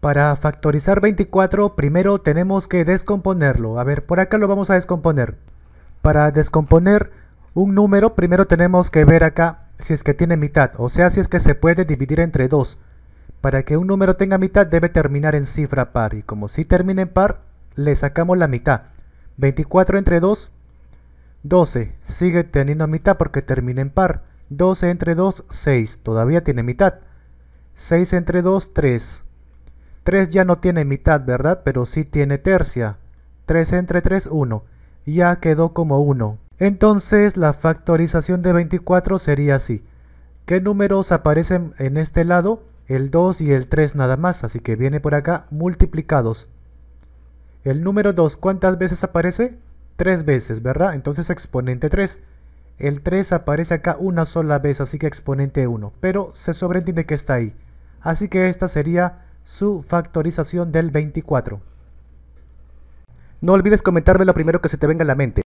Para factorizar 24, primero tenemos que descomponerlo. A ver, por acá lo vamos a descomponer. Para descomponer un número, primero tenemos que ver acá si es que tiene mitad. O sea, si es que se puede dividir entre 2. Para que un número tenga mitad, debe terminar en cifra par. Y como si termina en par, le sacamos la mitad. 24 entre 2, 12. Sigue teniendo mitad porque termina en par. 12 entre 2, 6. Todavía tiene mitad. 6 entre 2, 3. 3 ya no tiene mitad, ¿verdad? Pero sí tiene tercia. 3 entre 3, 1. Ya quedó como 1. Entonces la factorización de 24 sería así. ¿Qué números aparecen en este lado? El 2 y el 3 nada más, así que viene por acá multiplicados. El número 2, ¿cuántas veces aparece? 3 veces, ¿verdad? Entonces exponente 3. El 3 aparece acá una sola vez, así que exponente 1. Pero se sobreentiende que está ahí. Así que esta sería su factorización del 24. No olvides comentarme lo primero que se te venga a la mente.